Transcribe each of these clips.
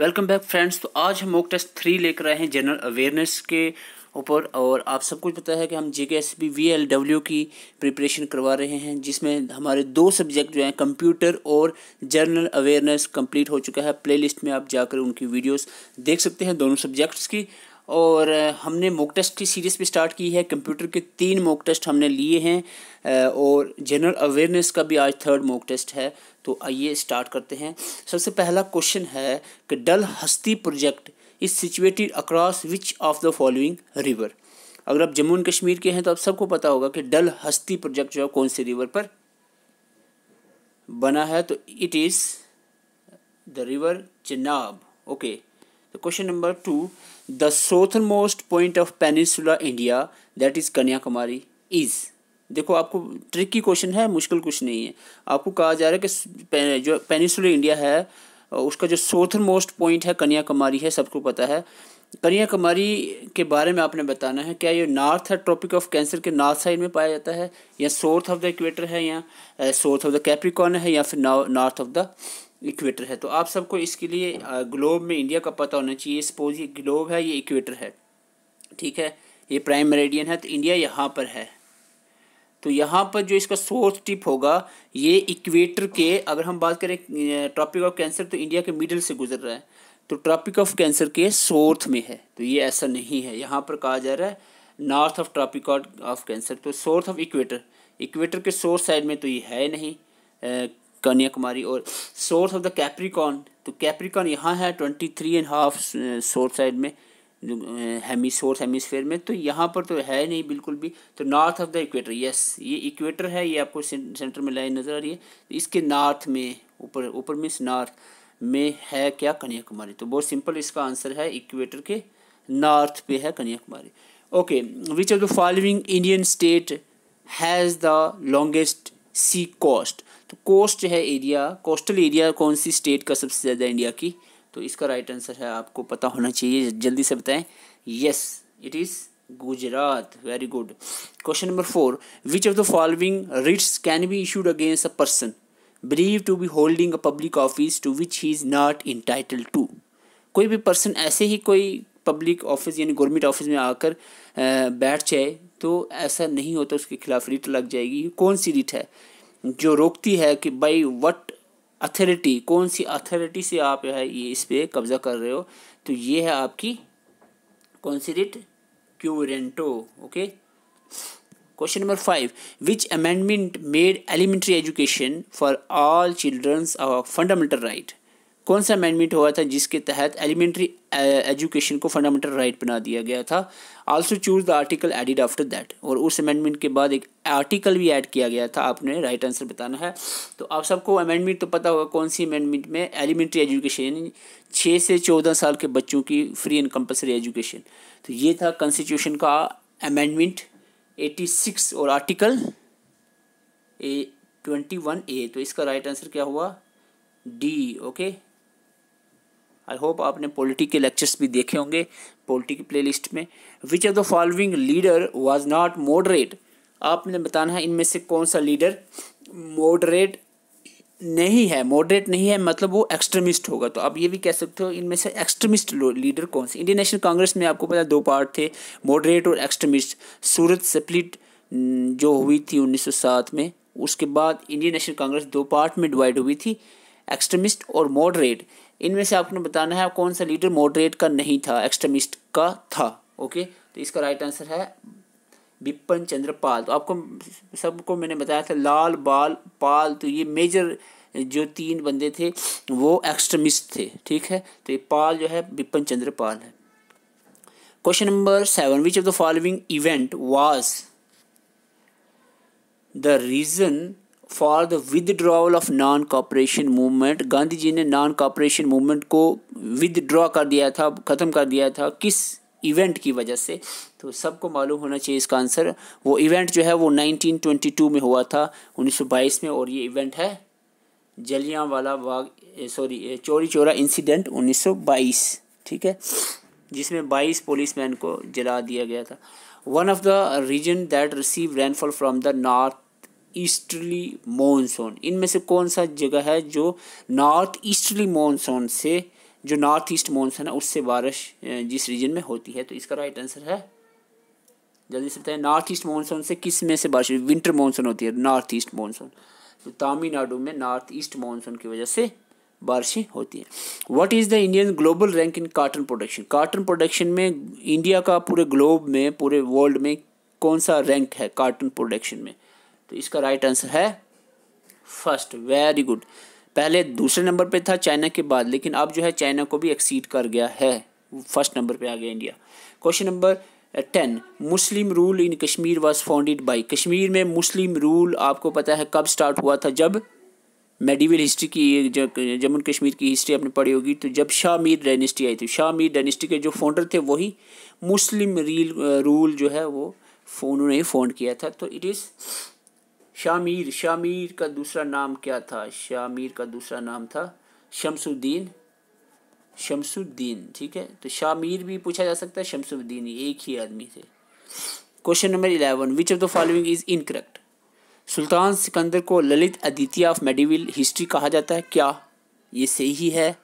Welcome back friends तो आज हम मॉक टेस्ट थ्री लेकर आए हैं जनरल अवेयरनेस के ऊपर और आप सब कुछ पता है कि हम J K S B V L W की प्रिपरेशन करवा रहे हैं जिसमें हमारे दो सब्जेक्ट जो हैं कंप्यूटर और जनरल अवेयरनेस कंप्लीट हो चुका है प्लेलिस्ट में आप जाकर उनकी वीडियोस देख सकते हैं दोनों सब्जेक्ट्स की और हमने मॉक टेस्ट की सीरीज़ भी स्टार्ट की है कंप्यूटर के तीन मॉक टेस्ट हमने लिए हैं और जनरल अवेयरनेस का भी आज थर्ड मॉक टेस्ट है तो आइए स्टार्ट करते हैं सबसे पहला क्वेश्चन है कि Dul Hasti project is situated across which of the following river अगर आप जम्मू एंड कश्मीर के हैं तो आप सबको पता होगा कि डल हस्ती प्रोजेक्ट जो है कौन से रिवर पर बना है तो it is the river Chenab okay तो question number two the southernmost point of peninsula India that is Kanyakumari is देखो आपको ट्रिकी क्वेश्चन है मुश्किल कुछ नहीं है आपको कहा जा रहा है कि जो पेनिसुलर इंडिया है उसका जो सोथर मोस्ट पॉइंट है कन्याकुमारी है सबको पता है कन्याकुमारी के बारे में आपने बताना है क्या ये नॉर्थ है ट्रॉपिक ऑफ कैंसर के नॉर्थ साइड में पाया जाता है या सोर्थ ऑफ द इक्वेटर है या सोर्थ ऑफ द कैप्रिकॉन है या फिर नॉर्थ ऑफ द इक्वेटर है तो आप सबको इसके लिए ग्लोब में इंडिया का पता होना चाहिए सपोज ये ग्लोब है ये इक्वेटर है ठीक है ये प्राइम मेरेडियन है तो इंडिया यहाँ पर है तो यहाँ पर जो इसका सोर्स टिप होगा ये इक्वेटर के अगर हम बात करें ट्रॉपिक ऑफ कैंसर तो इंडिया के मिडल से गुजर रहा है तो ट्रॉपिक ऑफ कैंसर के सोर्थ में है तो ये ऐसा नहीं है यहाँ पर कहा जा रहा है north of tropic of Cancer तो सोर्थ ऑफ इक्वेटर इक्वेटर के सोर्स साइड में तो ये है नहीं कन्याकुमारी और सोर्स ऑफ द कैप्रिकॉन तो कैप्रिकॉन यहाँ है ट्वेंटी थ्री एंड हाफ सोर्स साइड में हेमी सोर्स हेमीस्फेयर में तो यहाँ पर तो है नहीं बिल्कुल भी तो north of the equator yes ये इक्वेटर है ये आपको सेंटर में लाइन नज़र आ रही है इसके नॉर्थ में ऊपर ऊपर मीन्स नॉर्थ में है क्या कन्याकुमारी तो बहुत सिंपल इसका आंसर है इक्वेटर के नॉर्थ पे है Kanyakumari okay which of the following Indian state has the longest sea coast तो कोस्ट है एरिया कोस्टल एरिया कौन सी स्टेट का सबसे ज़्यादा इंडिया की तो इसका राइट आंसर है आपको पता होना चाहिए जल्दी से बताएं yes it is Gujarat very good question number four which of the following writs can be issued against a person believe to be holding a public office to which he is not entitle to कोई भी person ऐसे ही कोई public office यानी government office में आकर बैठ जाए तो ऐसा नहीं होता उसके खिलाफ रिट लग जाएगी कौन सी रिट है जो रोकती है कि बाई वट अथॉरिटी कौन सी अथॉरिटी से आप है ये इस पर कब्जा कर रहे हो तो ये है आपकी कौन सी writ quo warranto okay question number five which amendment made elementary education for all childrens our fundamental right कौन सा अमेंडमेंट हुआ था जिसके तहत एलिमेंट्री एजुकेशन uh, को फंडामेंटल राइट बना दिया गया था also choose the article added after that और उस अमेंडमेंट के बाद एक आर्टिकल भी ऐड किया गया था आपने राइट right आंसर बताना है तो आप सबको अमेंडमेंट तो पता होगा कौन सी अमेंडमेंट में एलिमेंट्री एजुकेशन छः से चौदह साल के बच्चों की फ्री एंड कंपल्सरी एजुकेशन तो ये था कॉन्स्टिट्यूशन का अमेंडमेंट एटी सिक्स और article a twenty one A तो इसका राइट right आंसर क्या हुआ डी ओके आई होप आपने पोलिटी के लेक्चर्स भी देखे होंगे पॉलिटी की लिस्ट में which are the following leader was not moderate आपने बताना है इनमें से कौन सा लीडर मॉडरेट नहीं है मॉडरेट नहीं है मतलब वो एक्सट्रीमिस्ट होगा तो आप ये भी कह सकते हो इनमें से एक्सट्रीमिस्ट लीडर कौन से इंडियन नेशनल कांग्रेस में आपको पता दो पार्ट थे मॉडरेट और एक्सट्रीमिस्ट सूरत सप्लिट जो हुई थी 1907 में उसके बाद इंडियन नेशनल कांग्रेस दो पार्ट में डिवाइड हुई थी एक्सट्रीमिस्ट और मॉडरेट इनमें से आपने बताना है कौन सा लीडर मॉडरेट का नहीं था एक्सट्रीमिस्ट का था ओके तो इसका राइट आंसर है बिपन चंद्र पाल तो आपको सबको मैंने बताया था लाल बाल पाल तो ये मेजर जो तीन बंदे थे वो एक्सट्रीमिस्ट थे ठीक है तो ये पाल जो है बिपन चंद्र पाल है question number seven which of the following event was the reason for the withdrawal of non cooperation movement Gandhi ji ने नॉन कॉपरेशन मूवमेंट को विदड्रॉ कर दिया था ख़त्म कर दिया था किस इवेंट की वजह से तो सबको मालूम होना चाहिए इसका आंसर वो इवेंट जो है वो 1922 में हुआ था 1922 में और ये इवेंट है जलियाँ वाला बाग सॉरी चोरी चोरा इंसिडेंट 1922 ठीक है जिसमें 22 पुलिसमैन को जला दिया गया था one of the region that receive rainfall from the north easterly monsoon इनमें से कौन सा जगह है जो नॉर्थ ईस्टली मॉनसून से जो नॉर्थ ईस्ट मॉनसून है उससे बारिश जिस रीजन में होती है तो इसका राइट आंसर है जल्दी से बताएं नॉर्थ ईस्ट मॉनसून से किस में से बारिश विंटर मॉनसून होती है नॉर्थ ईस्ट मॉनसून तो तमिलनाडु में नॉर्थ ईस्ट मॉनसून की वजह से बारिशें होती हैं what is the Indian global rank in cotton production cotton production में इंडिया का पूरे ग्लोब में पूरे वर्ल्ड में कौन सा रैंक है काटन प्रोडक्शन में तो इसका राइट आंसर है फर्स्ट वेरी गुड पहले दूसरे नंबर पे था चाइना के बाद लेकिन अब जो है चाइना को भी एक्सीड कर गया है फर्स्ट नंबर पे आ गया India question number ten Muslim rule in Kashmir was founded by Kashmir में मुस्लिम रूल आपको पता है कब स्टार्ट हुआ था जब मेडिवल हिस्ट्री की जम्मू कश्मीर की हिस्ट्री आपने पढ़ी होगी तो जब शाह मीर डायनेस्टी आई थी शाह मीर डायनेस्टी के जो फाउंडर थे वही मुस्लिम रील रूल uh, जो है वो उन्होंने ही फाउंड किया था तो इट इज़ शामीर शामीर का दूसरा नाम क्या था शामीर का दूसरा नाम था शमसुद्दीन शमसुद्दीन ठीक है तो शामीर भी पूछा जा सकता है शमसुद्दीन एक ही आदमी थे question number eleven which of the following is incorrect Sultan Sikandar को Lalitaditya of medieval history कहा जाता है क्या ये सही है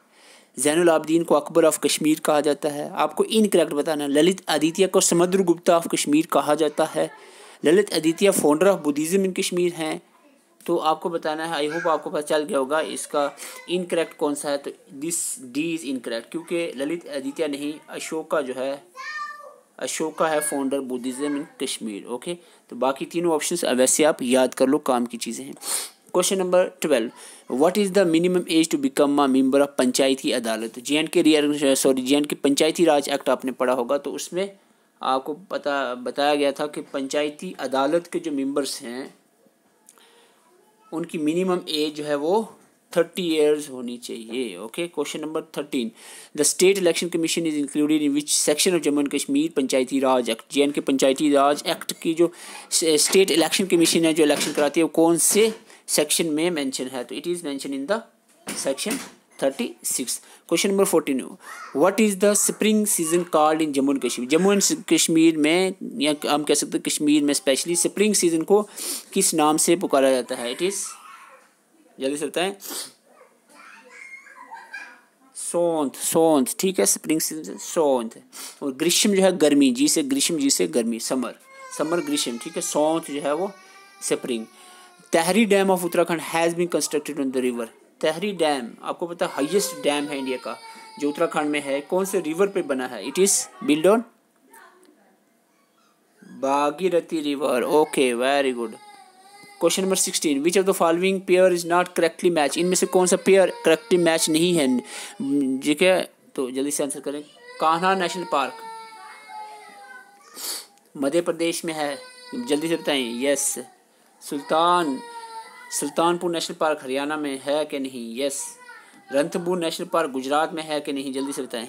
जैन आबदीन को अकबर ऑफ कश्मीर कहा जाता है आपको इनकरेक्ट बताना ललित आदित्य को समुद्र गुप्ता ऑफ कश्मीर कहा जाता है Lalitaditya founder of Buddhism in Kashmir हैं तो आपको बताना है आई होप आपको पता चल गया होगा इसका इनकरेक्ट कौन सा है तो दिस डी इज़ इनकरेक्ट क्योंकि ललित आदित्य नहीं अशोका जो है अशोका है founder Buddhism in Kashmir okay तो बाकी तीनों ऑप्शन वैसे आप याद कर लो काम की चीज़ें हैं question number twelve what is the minimum age to become a member of panchayati अदालत जे एंड के रियर sorry J and K panchayati raj act आपने पढ़ा होगा तो उसमें आपको पता बताया गया था कि पंचायती अदालत के जो मेंबर्स हैं उनकी मिनिमम एज जो है वो थर्टी ईयर्स होनी चाहिए okay question number thirteen the state election commission is included in which section of Jammu and Kashmir panchayati raj act J K panchayati raj act की जो स्टेट इलेक्शन कमीशन है जो इलेक्शन कराती है वो कौन से सेक्शन में मैंशन है तो it is mention in the section thirty six question number fourteen what is the spring season called in Jammu and Kashmir Jammu and Kashmir में या हम कह सकते हैं कश्मीर में स्पेशली स्प्रिंग सीजन को किस नाम से पुकारा जाता है इट इज़ जल्दी से है सौंत सौंत ठीक है स्प्रिंग सीजन सौंत और ग्रीष्म जो है गर्मी जी से ग्रीष्म जी से गर्मी समर समर ग्रीष्म ठीक है सौंत जो है वो spring Tehri dam of Uttarakhand has been constructed on the river Tehri dam आपको पता हाईएस्ट डैम है इंडिया का जो उत्तराखंड में है कौन से रिवर पे बना है it is build on Bhagirathi river okay very good question number sixteen which of the following pair is not correctly match इनमें से कौन सा पेयर करेक्टली मैच नहीं है ठीक है तो जल्दी से आंसर करें कान्हा नेशनल पार्क मध्य प्रदेश में है जल्दी से बताएं yes Sultan Sultanpur national park Haryana में है कि नहीं yes Ranthambore national park Gujarat में है कि नहीं जल्दी से बताएं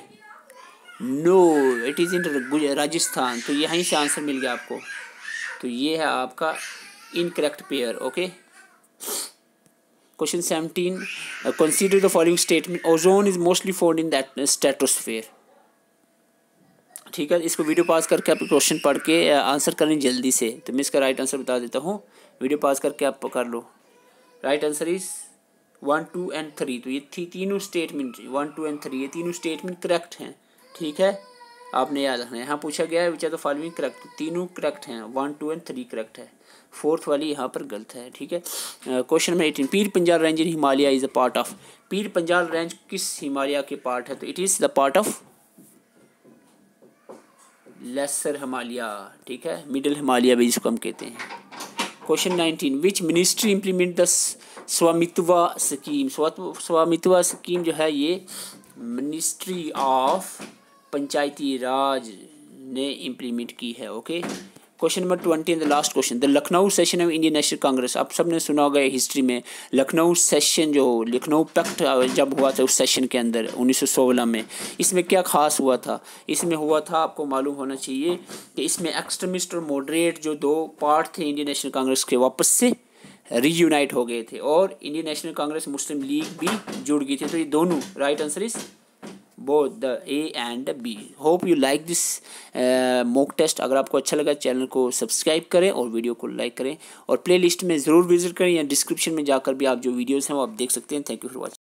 no it is in Rajasthan तो यहीं से आंसर मिल गया आपको तो ये है आपका incorrect pair okay question seventeen consider the following statement ozone is mostly formed in that stratosphere ठीक है इसको वीडियो पास करके आप क्वेश्चन पढ़ के आंसर uh, करें जल्दी से तो मैं इसका राइट आंसर बता देता हूँ वीडियो पास करके आप कर लो right answer is one two and three तो ये थी तीनों statement one two and three ये तीनों स्टेटमेंट करेक्ट हैं ठीक है आपने याद रखना है यहाँ पूछा गया है which are the following correct तीनों करेक्ट हैं one two and three correct है फोर्थ वाली यहाँ पर गलत है ठीक है question number eighteen Pir Panjal range in Himalaya is a part of Pir Panjal range किस हिमालय के पार्ट है तो it is the part of lesser Himalaya ठीक है मिडिल हिमालय भी जिसको हम कहते हैं question nineteen which ministry implement the Swamitva scheme Swamitva scheme जो है ये मिनिस्ट्री ऑफ पंचायती राज ने इम्प्लीमेंट की है okay okay? Question number twenty the last question the Lucknow session of Indian National Congress आप सब ने सुना होगा हिस्ट्री में लखनऊ सेशन जो लखनऊ पैक्ट जब हुआ था उस सेशन के अंदर उन्नीस सौ में इसमें क्या खास हुआ था इसमें हुआ था आपको मालूम होना चाहिए कि इसमें एक्सट्रीमिस्ट और मॉडरेट जो दो पार्ट थे इंडियन नेशनल कांग्रेस के वापस से रीयूनाइट हो गए थे और इंडियन नेशनल कांग्रेस मुस्लिम लीग भी जुड़ गई थी तो ये दोनों right answer is both the A and B hope you like this mock test अगर आपको अच्छा लगा चैनल को सब्सक्राइब करें और वीडियो को लाइक करें और प्ले लिस्ट में ज़रूर विजिट करें या डिस्क्रिप्शन में जाकर भी आप जो वीडियोज़ हैं वो आप देख सकते हैं थैंक यू फॉर वॉचिंग